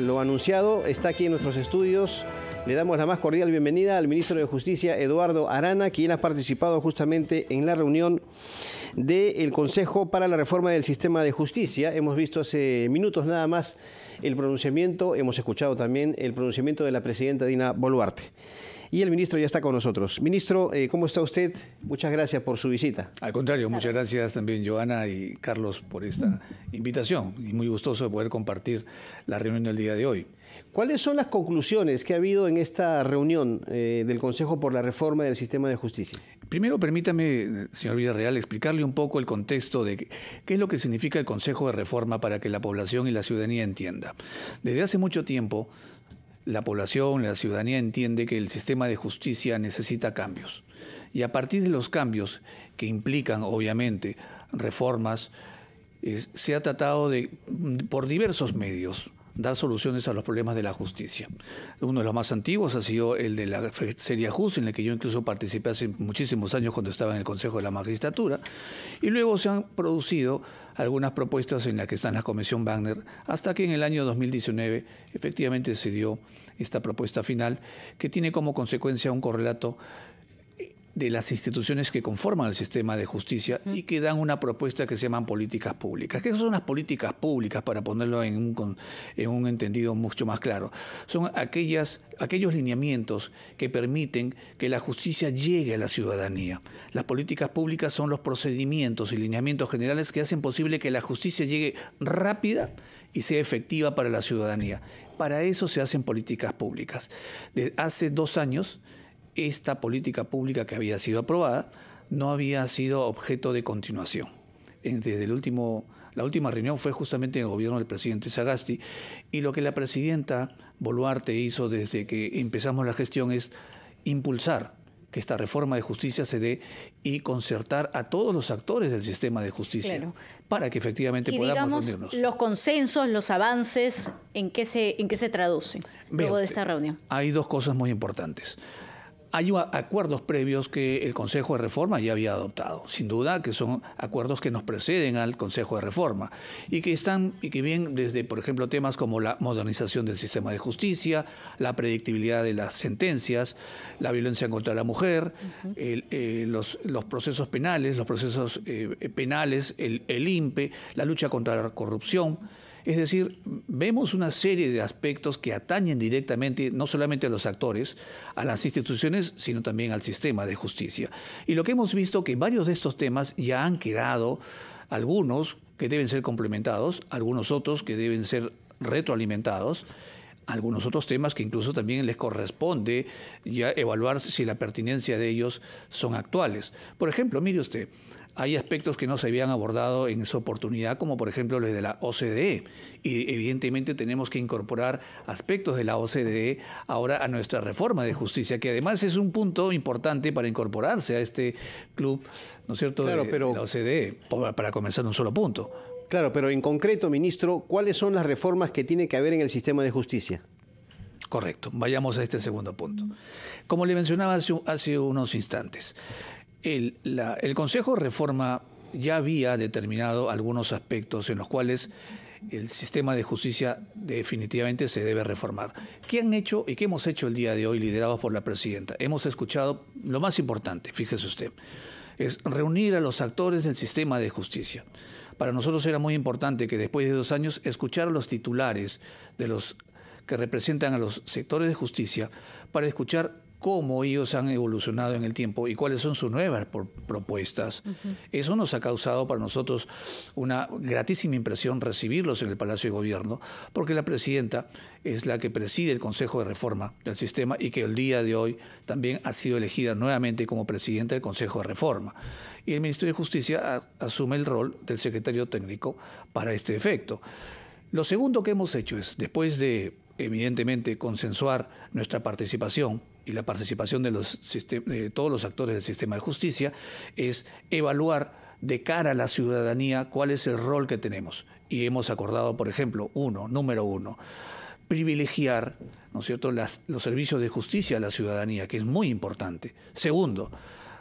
Lo anunciado está aquí en nuestros estudios. Le damos la más cordial bienvenida al ministro de Justicia, Eduardo Arana, quien ha participado justamente en la reunión del Consejo para la Reforma del Sistema de Justicia. Hemos visto hace minutos nada más el pronunciamiento, hemos escuchado también el pronunciamiento de la presidenta Dina Boluarte. Y el ministro ya está con nosotros. Ministro, eh, ¿cómo está usted? Muchas gracias por su visita. Al contrario, muchas gracias también, Joana y Carlos, por esta invitación. Y muy gustoso de poder compartir la reunión del día de hoy. ¿Cuáles son las conclusiones que ha habido en esta reunión eh, del Consejo por la Reforma del Sistema de Justicia? Primero, permítame, señor Villarreal, explicarle un poco el contexto de qué es lo que significa el Consejo de Reforma para que la población y la ciudadanía entienda. Desde hace mucho tiempo, la población, la ciudadanía entiende que el sistema de justicia necesita cambios. Y a partir de los cambios que implican, obviamente, reformas, se ha tratado de, mm, por diversos medios, dar soluciones a los problemas de la justicia. Uno de los más antiguos ha sido el de la Feria Just, en el que yo incluso participé hace muchísimos años cuando estaba en el Consejo de la Magistratura, y luego se han producido algunas propuestas en las que está la Comisión Wagner, hasta que en el año 2019 efectivamente se dio esta propuesta final, que tiene como consecuencia un correlato de las instituciones que conforman el sistema de justicia y que dan una propuesta que se llaman políticas públicas. ¿Qué son las políticas públicas, para ponerlo en un, entendido mucho más claro? Son aquellas, aquellos lineamientos que permiten que la justicia llegue a la ciudadanía. Las políticas públicas son los procedimientos y lineamientos generales que hacen posible que la justicia llegue rápida y sea efectiva para la ciudadanía. Para eso se hacen políticas públicas. hace dos años, esta política pública que había sido aprobada no había sido objeto de continuación. Desde el último, la última reunión fue justamente en el gobierno del presidente Sagasti y lo que la presidenta Boluarte hizo desde que empezamos la gestión es impulsar que esta reforma de justicia se dé y concertar a todos los actores del sistema de justicia para que efectivamente podamos digamos, Los consensos, los avances, ¿en qué se, en se traducen luego de esta reunión? Hay dos cosas muy importantes hay acuerdos previos que el Consejo de Reforma ya había adoptado, sin duda que son acuerdos que nos preceden al Consejo de Reforma y que están y que vienen desde, por ejemplo, temas como la modernización del sistema de justicia, la predictibilidad de las sentencias, la violencia contra la mujer, eh, los, procesos penales, los procesos eh, penales, el, el INPE, la lucha contra la corrupción. Es decir, vemos una serie de aspectos que atañen directamente no solamente a los actores, a las instituciones, sino también al sistema de justicia. Y lo que hemos visto que varios de estos temas ya han quedado, algunos que deben ser complementados, algunos otros que deben ser retroalimentados, algunos otros temas que incluso también les corresponde ya evaluar si la pertinencia de ellos son actuales. Por ejemplo, mire usted, hay aspectos que no se habían abordado en esa oportunidad, como por ejemplo los de la OCDE. Y evidentemente tenemos que incorporar aspectos de la OCDE ahora a nuestra reforma de justicia, que además es un punto importante para incorporarse a este club, ¿no es cierto?, claro, de, pero, de la OCDE, para comenzar un solo punto. Claro, pero en concreto, ministro, ¿cuáles son las reformas que tiene que haber en el sistema de justicia? Correcto, vayamos a este segundo punto. Como le mencionaba hace unos instantes, el, Consejo Reforma ya había determinado algunos aspectos en los cuales el sistema de justicia definitivamente se debe reformar. ¿Qué han hecho y qué hemos hecho el día de hoy liderados por la presidenta? Hemos escuchado lo más importante, fíjese usted, es reunir a los actores del sistema de justicia. Para nosotros era muy importante que después de dos años escuchar a los titulares de los que representan a los sectores de justicia para escuchar cómo ellos han evolucionado en el tiempo y cuáles son sus nuevas propuestas. Eso nos ha causado para nosotros una gratísima impresión recibirlos en el Palacio de Gobierno, porque la presidenta es la que preside el Consejo de Reforma del Sistema y que el día de hoy también ha sido elegida nuevamente como presidenta del Consejo de Reforma. Y el Ministerio de Justicia asume el rol del secretario técnico para este efecto. Lo segundo que hemos hecho es, después de, evidentemente, consensuar nuestra participación y la participación de, todos los actores del sistema de justicia es evaluar de cara a la ciudadanía cuál es el rol que tenemos. Y hemos acordado, por ejemplo, uno, número uno, privilegiar ¿no cierto? los servicios de justicia a la ciudadanía, que es muy importante. Segundo,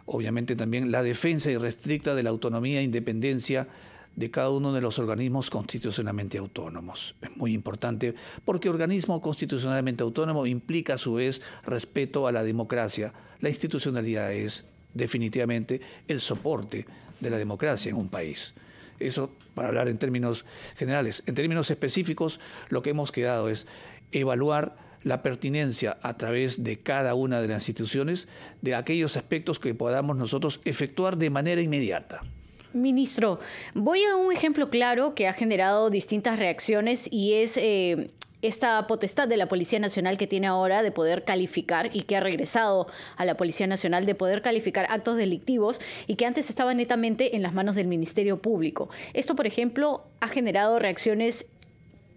obviamente también la defensa irrestricta de la autonomía e independencia de cada uno de los organismos constitucionalmente autónomos. Es muy importante porque organismo constitucionalmente autónomo implica a su vez respeto a la democracia. La institucionalidad es definitivamente el soporte de la democracia en un país. Eso para hablar en términos generales. En términos específicos, lo que hemos quedado es evaluar la pertinencia a través de cada una de las instituciones de aquellos aspectos que podamos nosotros efectuar de manera inmediata. Ministro, voy a un ejemplo claro que ha generado distintas reacciones y es eh, esta potestad de la Policía Nacional que tiene ahora de poder calificar y que ha regresado a la Policía Nacional de poder calificar actos delictivos y que antes estaba netamente en las manos del Ministerio Público. Esto, por ejemplo, ha generado reacciones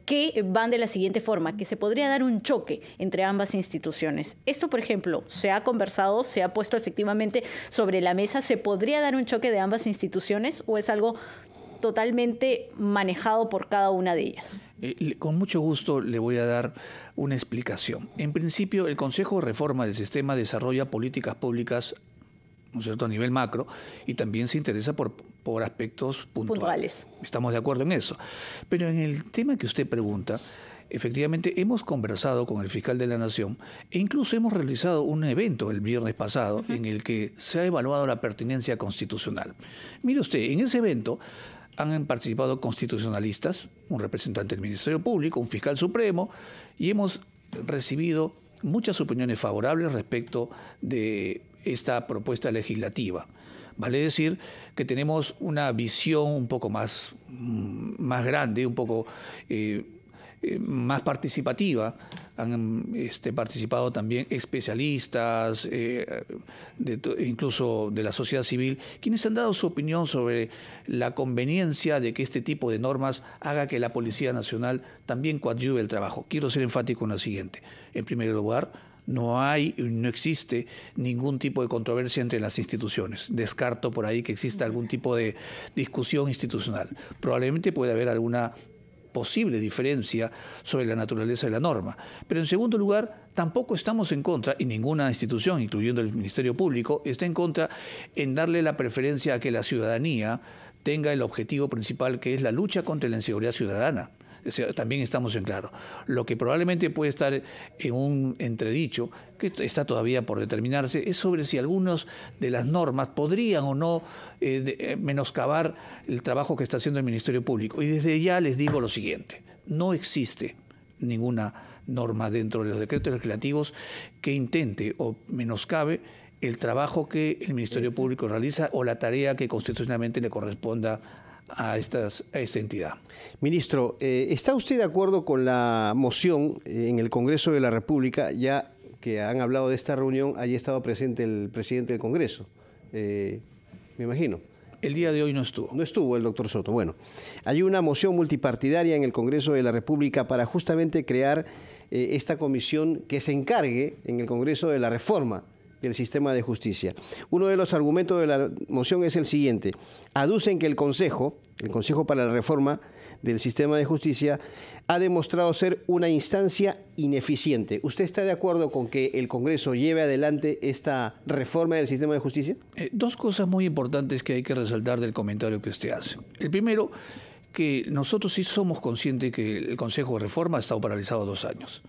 que van de la siguiente forma, que se podría dar un choque entre ambas instituciones. Esto, por ejemplo, se ha conversado, se ha puesto efectivamente sobre la mesa, ¿se podría dar un choque de ambas instituciones o es algo totalmente manejado por cada una de ellas? Eh, con mucho gusto le voy a dar una explicación. En principio, el Consejo de Reforma del Sistema desarrolla políticas públicas un cierto?, nivel macro, y también se interesa por, por aspectos puntuales. Estamos de acuerdo en eso. Pero en el tema que usted pregunta, efectivamente hemos conversado con el fiscal de la Nación e incluso hemos realizado un evento el viernes pasado en el que se ha evaluado la pertinencia constitucional. Mire usted, en ese evento han participado constitucionalistas, un representante del Ministerio Público, un fiscal supremo, y hemos recibido muchas opiniones favorables respecto de esta propuesta legislativa. Vale decir que tenemos una visión un poco más, mm, más grande, un poco eh, eh, más participativa. Han este, participado también especialistas, eh, incluso de la sociedad civil, quienes han dado su opinión sobre la conveniencia de que este tipo de normas haga que la Policía Nacional también coadyuve el trabajo. Quiero ser enfático en lo siguiente. En primer lugar, no hay, no existe ningún tipo de controversia entre las instituciones. Descarto por ahí que exista algún tipo de discusión institucional. Probablemente puede haber alguna posible diferencia sobre la naturaleza de la norma. Pero en segundo lugar, tampoco estamos en contra, y ninguna institución, incluyendo el Ministerio Público, está en contra en darle la preferencia a que la ciudadanía tenga el objetivo principal que es la lucha contra la inseguridad ciudadana también estamos en claro. Lo que probablemente puede estar en un entredicho, que está todavía por determinarse, es sobre si algunas de las normas podrían o no eh, eh, menoscabar el trabajo que está haciendo el Ministerio Público. Y desde ya les digo lo siguiente, no existe ninguna norma dentro de los decretos legislativos que intente o menoscabe el trabajo que el Ministerio Público realiza o la tarea que constitucionalmente le corresponda a, esta entidad. Ministro, eh, ¿está usted de acuerdo con la moción eh, en el Congreso de la República, ya que han hablado de esta reunión, allí estado presente el presidente del Congreso? Eh, me imagino. El día de hoy no estuvo. No estuvo el doctor Soto. Bueno, hay una moción multipartidaria en el Congreso de la República para justamente crear esta comisión que se encargue en el Congreso de la reforma del sistema de justicia. Uno de los argumentos de la moción es el siguiente. Aducen que el Consejo, el Consejo para la Reforma del Sistema de Justicia, ha demostrado ser una instancia ineficiente. ¿Usted está de acuerdo con que el Congreso lleve adelante esta reforma del sistema de justicia? Eh, dos cosas muy importantes que hay que resaltar del comentario que usted hace. El primero, que nosotros sí somos conscientes que el Consejo de Reforma ha estado paralizado dos años.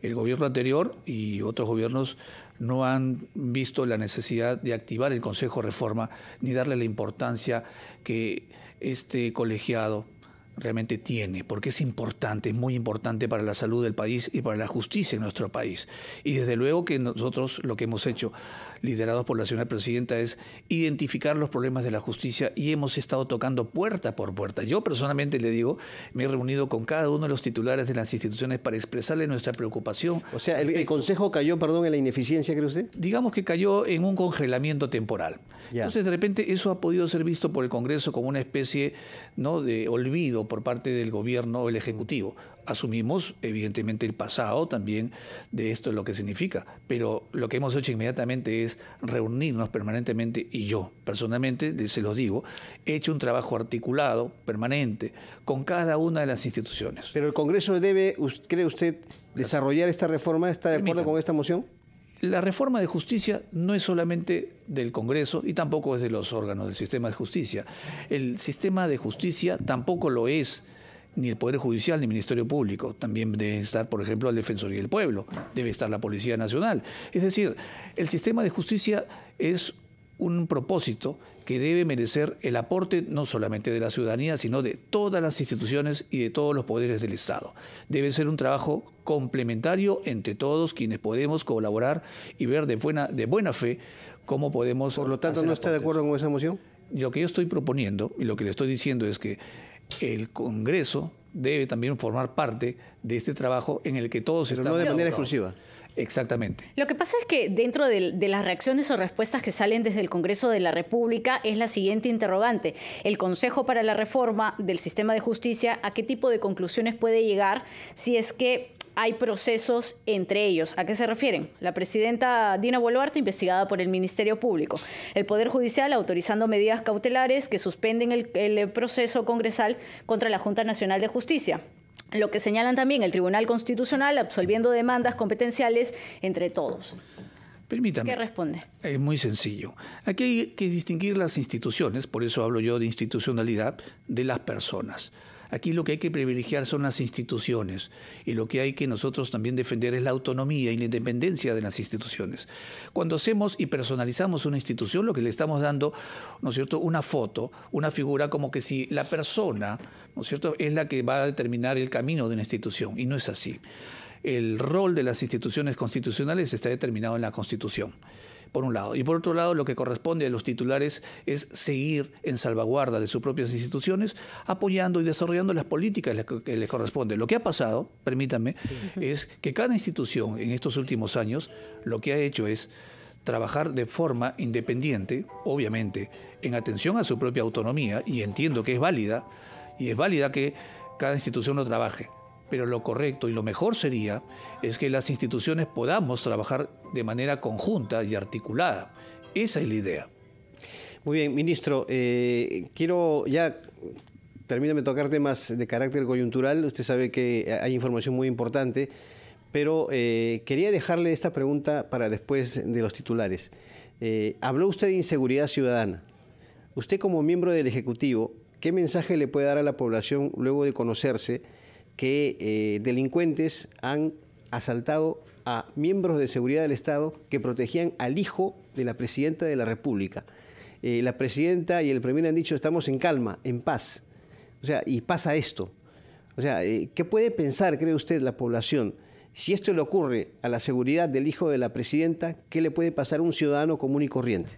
El gobierno anterior y otros gobiernos no han visto la necesidad de activar el Consejo Reforma ni darle la importancia que este colegiado realmente tiene, porque es importante, es muy importante para la salud del país y para la justicia en nuestro país. Y desde luego que nosotros lo que hemos hecho, liderados por la señora presidenta, es identificar los problemas de la justicia y hemos estado tocando puerta por puerta. Yo personalmente le digo, me he reunido con cada uno de los titulares de las instituciones para expresarle nuestra preocupación. O sea, el, Consejo cayó, perdón, en la ineficiencia, cree usted? Digamos que cayó en un congelamiento temporal. Entonces, de repente, eso ha podido ser visto por el Congreso como una especie ¿no? de olvido por parte del gobierno o el Ejecutivo. Asumimos, evidentemente, el pasado también de esto, lo que significa, pero lo que hemos hecho inmediatamente es reunirnos permanentemente y yo, personalmente, se lo digo, he hecho un trabajo articulado, permanente, con cada una de las instituciones. Pero el Congreso debe, ¿cree usted, desarrollar esta reforma? ¿Está de acuerdo con esta moción? la reforma de justicia no es solamente del Congreso y tampoco es de los órganos del sistema de justicia. El sistema de justicia tampoco lo es ni el Poder Judicial ni el Ministerio Público. También debe estar, por ejemplo, el Defensoría del Pueblo, debe estar la Policía Nacional. Es decir, el sistema de justicia es un propósito que debe merecer el aporte no solamente de la ciudadanía, sino de todas las instituciones y de todos los poderes del Estado. Debe ser un trabajo complementario entre todos quienes podemos colaborar y ver de buena, fe cómo podemos... Por lo tanto, ¿no está de acuerdo con esa moción? Lo que yo estoy proponiendo y lo que le estoy diciendo es que el Congreso debe también formar parte de este trabajo en el que todos se estamos... No de manera exclusiva. Exactamente. Lo que pasa es que dentro de, las reacciones o respuestas que salen desde el Congreso de la República es la siguiente interrogante. El Consejo para la Reforma del Sistema de Justicia, ¿a qué tipo de conclusiones puede llegar si es que hay procesos entre ellos? ¿A qué se refieren? La presidenta Dina Boluarte, investigada por el Ministerio Público. El Poder Judicial autorizando medidas cautelares que suspenden el proceso congresal contra la Junta Nacional de Justicia. Lo que señalan también el Tribunal Constitucional absolviendo demandas competenciales entre todos. Permítame. ¿Qué responde? Es eh, muy sencillo. Aquí hay que distinguir las instituciones, por eso hablo yo de institucionalidad, de las personas. Aquí lo que hay que privilegiar son las instituciones y lo que hay que nosotros también defender es la autonomía y la independencia de las instituciones. Cuando hacemos y personalizamos una institución, lo que le estamos dando, ¿no es cierto?, una foto, una figura como que si la persona, ¿no es cierto?, es la que va a determinar el camino de una institución y no es así. El rol de las instituciones constitucionales está determinado en la Constitución por un lado. Y por otro lado, lo que corresponde a los titulares es seguir en salvaguarda de sus propias instituciones, apoyando y desarrollando las políticas que les corresponde. Lo que ha pasado, permítanme, es que cada institución en estos últimos años lo que ha hecho es trabajar de forma independiente, obviamente, en atención a su propia autonomía, y entiendo que es válida, y es válida que cada institución lo trabaje pero lo correcto y lo mejor sería es que las instituciones podamos trabajar de manera conjunta y articulada. Esa es la idea. Muy bien, ministro, eh, quiero ya termíname tocar temas de carácter coyuntural. Usted sabe que hay información muy importante, pero eh, quería dejarle esta pregunta para después de los titulares. Eh, habló usted de inseguridad ciudadana. Usted como miembro del Ejecutivo, ¿qué mensaje le puede dar a la población luego de conocerse? que eh, delincuentes han asaltado a miembros de seguridad del Estado que protegían al hijo de la presidenta de la República. Eh, la presidenta y el primer han dicho estamos en calma, en paz. O sea, y pasa esto. O sea, eh, ¿qué puede pensar, cree usted, la población? Si esto le ocurre a la seguridad del hijo de la presidenta, ¿qué le puede pasar a un ciudadano común y corriente?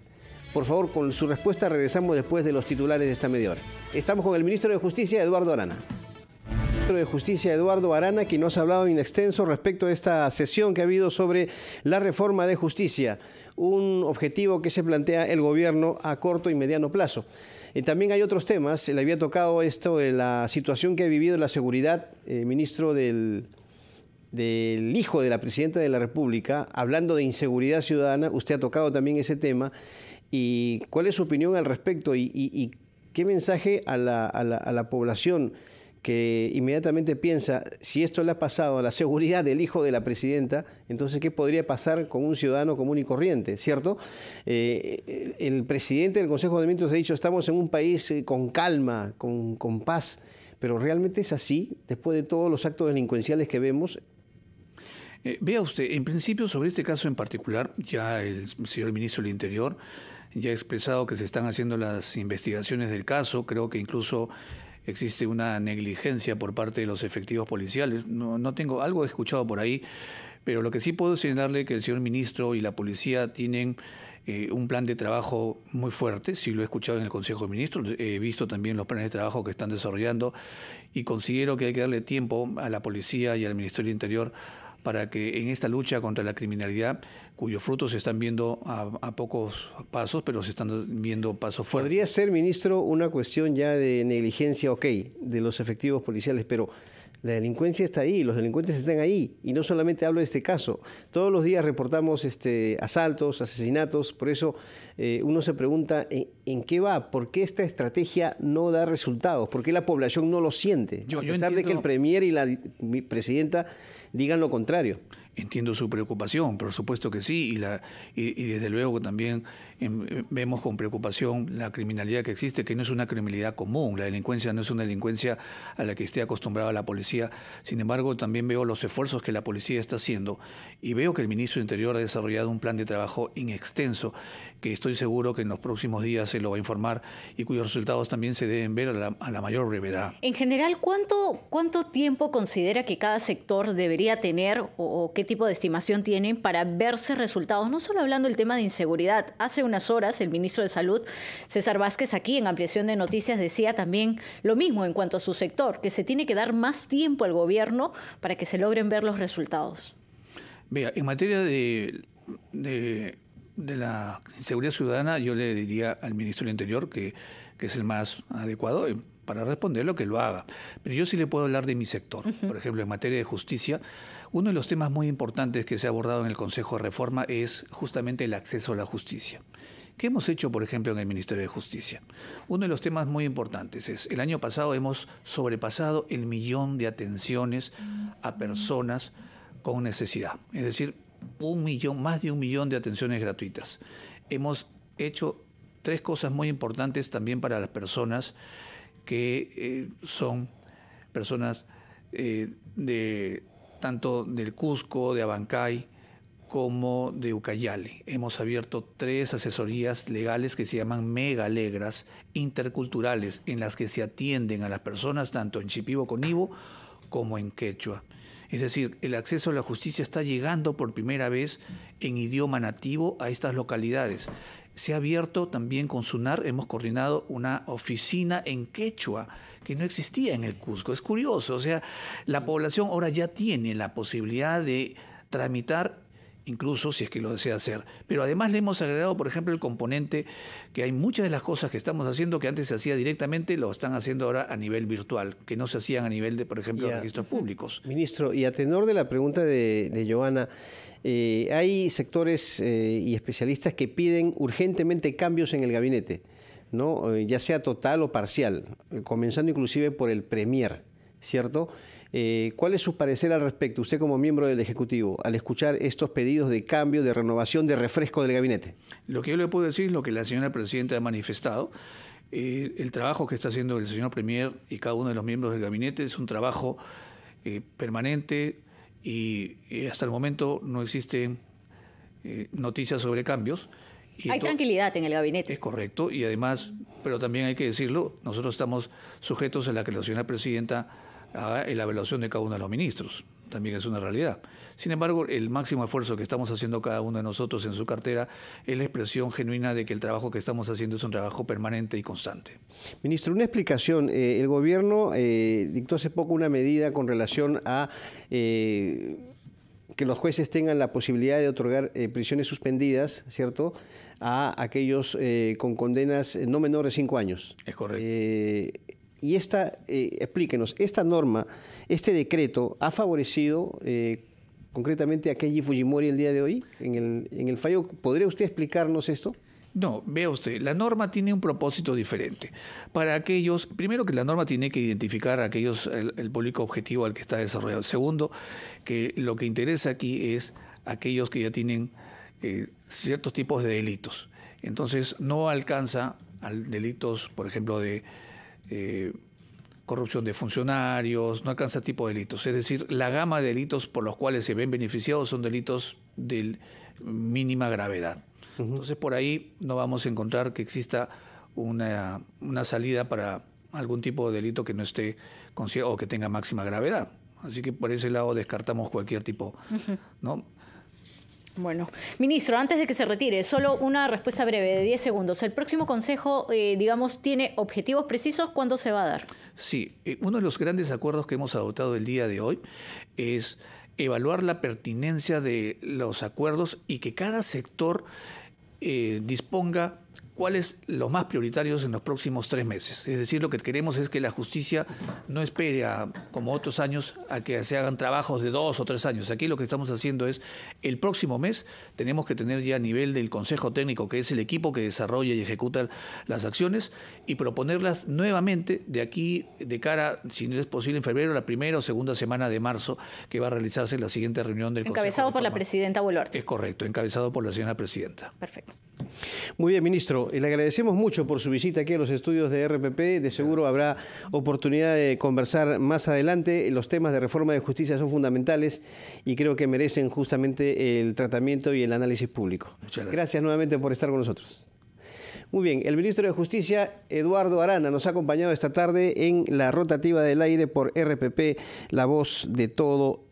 Por favor, con su respuesta regresamos después de los titulares de esta media hora. Estamos con el ministro de Justicia, Eduardo Arana de Justicia Eduardo Arana, que nos ha hablado en extenso respecto a esta sesión que ha habido sobre la reforma de justicia, un objetivo que se plantea el gobierno a corto y mediano plazo. Eh, también hay otros temas, le había tocado esto de la situación que ha vivido la seguridad, eh, ministro del del hijo de la presidenta de la República, hablando de inseguridad ciudadana, usted ha tocado también ese tema, y cuál es su opinión al respecto y, qué mensaje a la, a la población que inmediatamente piensa, si esto le ha pasado a la seguridad del hijo de la presidenta, entonces ¿qué podría pasar con un ciudadano común y corriente? ¿Cierto? Eh, el presidente del Consejo de Ministros ha dicho, estamos en un país eh, con calma, con, con paz, pero ¿realmente es así después de todos los actos delincuenciales que vemos? Eh, vea usted, en principio sobre este caso en particular, ya el señor ministro del Interior ya ha expresado que se están haciendo las investigaciones del caso, creo que incluso existe una negligencia por parte de los efectivos policiales. No, no tengo algo escuchado por ahí, pero lo que sí puedo señalarle que el señor ministro y la policía tienen eh, un plan de trabajo muy fuerte, sí lo he escuchado en el Consejo de Ministros, he visto también los planes de trabajo que están desarrollando y considero que hay que darle tiempo a la policía y al Ministerio del Interior para que en esta lucha contra la criminalidad, cuyos frutos se están viendo a, pocos pasos, pero se están viendo pasos fuertes. Podría ser, ministro, una cuestión ya de negligencia, ok, de los efectivos policiales, pero la delincuencia está ahí, los delincuentes están ahí, y no solamente hablo de este caso. Todos los días reportamos este, asaltos, asesinatos, por eso eh, uno se pregunta ¿en, qué va, por qué esta estrategia no da resultados, por qué la población no lo siente, a pesar de que el Premier y la Presidenta digan lo contrario. Entiendo su preocupación, por supuesto que sí, y, la, y desde luego también Em, em, vemos con preocupación la criminalidad que existe, que no es una criminalidad común, la delincuencia no es una delincuencia a la que esté acostumbrada la policía. Sin embargo, también veo los esfuerzos que la policía está haciendo y veo que el ministro de Interior ha desarrollado un plan de trabajo inextenso que estoy seguro que en los próximos días se lo va a informar y cuyos resultados también se deben ver a la, mayor brevedad. En general, ¿cuánto, ¿cuánto tiempo considera que cada sector debería tener o, qué tipo de estimación tienen para verse resultados? No solo hablando del tema de inseguridad, hace un unas horas, el ministro de Salud, César Vázquez, aquí en Ampliación de Noticias, decía también lo mismo en cuanto a su sector, que se tiene que dar más tiempo al gobierno para que se logren ver los resultados. Vea, en materia de, de, la inseguridad ciudadana, yo le diría al ministro del Interior que, que es el más adecuado eh, para responder lo que lo haga. Pero yo sí le puedo hablar de mi sector. Por ejemplo, en materia de justicia, uno de los temas muy importantes que se ha abordado en el Consejo de Reforma es justamente el acceso a la justicia. ¿Qué hemos hecho, por ejemplo, en el Ministerio de Justicia? Uno de los temas muy importantes es, el año pasado hemos sobrepasado el millón de atenciones a mm. personas con necesidad, es decir, un millón, más de un millón de atenciones gratuitas. Hemos hecho tres cosas muy importantes también para las personas que eh, son personas eh, de tanto del Cusco, de Abancay, como de Ucayale. Hemos abierto tres asesorías legales que se llaman mega alegras interculturales, en las que se atienden a las personas tanto en Chipivo Conibo como en Quechua. Es decir, el acceso a la justicia está llegando por primera vez en idioma nativo a estas localidades se ha abierto también con SUNAR, hemos coordinado una oficina en quechua que no existía en el Cusco. Es curioso, o sea, la población ahora ya tiene la posibilidad de tramitar incluso si es que lo desea hacer. Pero además le hemos agregado, por ejemplo, el componente que hay muchas de las cosas que estamos haciendo que antes se hacía directamente, lo están haciendo ahora a nivel virtual, que no se hacían a nivel de, por ejemplo, registros públicos. Ministro, y a tenor de la pregunta de, Joana, eh, hay sectores eh, y especialistas que piden urgentemente cambios en el gabinete, ¿no? Eh, ya sea total o parcial, comenzando inclusive por el Premier, ¿cierto? Eh, ¿Cuál es su parecer al respecto, usted como miembro del Ejecutivo, al escuchar estos pedidos de cambio, de renovación, de refresco del gabinete? Lo que yo le puedo decir es lo que la señora presidenta ha manifestado. Eh, el trabajo que está haciendo el señor Premier y cada uno de los miembros del gabinete es un trabajo eh, permanente y hasta el momento no existen noticias sobre cambios. hay tranquilidad en el gabinete. Es correcto, y además, pero también hay que decirlo, nosotros estamos sujetos a la que la señora presidenta en la evaluación de cada uno de los ministros. También es una realidad. Sin embargo, el máximo esfuerzo que estamos haciendo cada uno de nosotros en su cartera es la expresión genuina de que el trabajo que estamos haciendo es un trabajo permanente y constante. Ministro, una explicación. Eh, el gobierno eh, dictó hace poco una medida con relación a... Eh, que los jueces tengan la posibilidad de otorgar prisiones suspendidas, ¿cierto?, a aquellos con condenas no menores de cinco años. Es correcto. Y esta, eh, explíquenos, esta norma, este decreto, ¿ha favorecido eh, concretamente a Kenji Fujimori el día de hoy en el, fallo? ¿Podría usted explicarnos esto? No, vea usted, la norma tiene un propósito diferente. Para aquellos, primero que la norma tiene que identificar a aquellos, el, público objetivo al que está desarrollado. Segundo, que lo que interesa aquí es aquellos que ya tienen eh, ciertos tipos de delitos. Entonces, no alcanza a delitos, por ejemplo, de eh, corrupción de funcionarios, no alcanza tipo de delitos. Es decir, la gama de delitos por los cuales se ven beneficiados son delitos de mínima gravedad. Entonces por ahí no vamos a encontrar que exista una, salida para algún tipo de delito que no esté o que tenga máxima gravedad. Así que por ese lado descartamos cualquier tipo, ¿no? Bueno, ministro, antes de que se retire, solo una respuesta breve de 10 segundos. ¿El próximo consejo, eh, digamos, tiene objetivos precisos? ¿Cuándo se va a dar? Sí, eh, uno de los grandes acuerdos que hemos adoptado el día de hoy es evaluar la pertinencia de los acuerdos y que cada sector eh, disponga cuáles los más prioritarios en los próximos tres meses. Es decir, lo que queremos es que la justicia no espere, como otros años, a que se hagan trabajos de dos o tres años. Aquí lo que estamos haciendo es, el próximo mes tenemos que tener ya a nivel del Consejo Técnico, que es el equipo que desarrolla y ejecuta las acciones, y proponerlas nuevamente de aquí, de cara, si no es posible, en febrero, la primera o segunda semana de marzo, que va a realizarse la siguiente reunión del Consejo. Encabezado por la presidenta Boluarte. Es correcto, encabezado por la señora presidenta. Perfecto. Muy bien, ministro le agradecemos mucho por su visita aquí a los estudios de RPP. De seguro habrá oportunidad de conversar más adelante. Los temas de reforma de justicia son fundamentales y creo que merecen justamente el tratamiento y el análisis público. Muchas gracias. Gracias nuevamente por estar con nosotros. Muy bien, el ministro de Justicia, Eduardo Arana, nos ha acompañado esta tarde en la rotativa del aire por RPP, la voz de todo